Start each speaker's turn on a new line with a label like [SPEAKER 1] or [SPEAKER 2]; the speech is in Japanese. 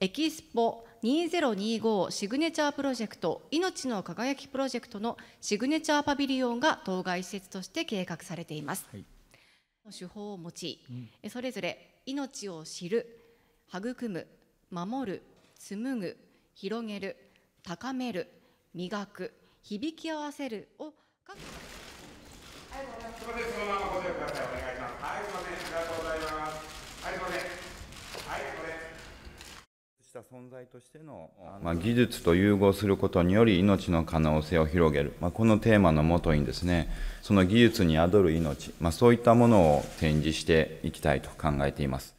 [SPEAKER 1] エキスポ2025シグネチャープロジェクト命の輝きプロジェクトのシグネチャーパビリオンが当該施設として計画されています、はい、手法を用い、うん、それぞれ命を知る育む守る紡ぐ広げる高める磨く響き合わせるを各
[SPEAKER 2] した存在としての、まあ、技術と融合することにより命の可能性を広げる、まあ、このテーマのもとにですねその技術に宿る命、まあ、そういったものを展示していきたいと考えています。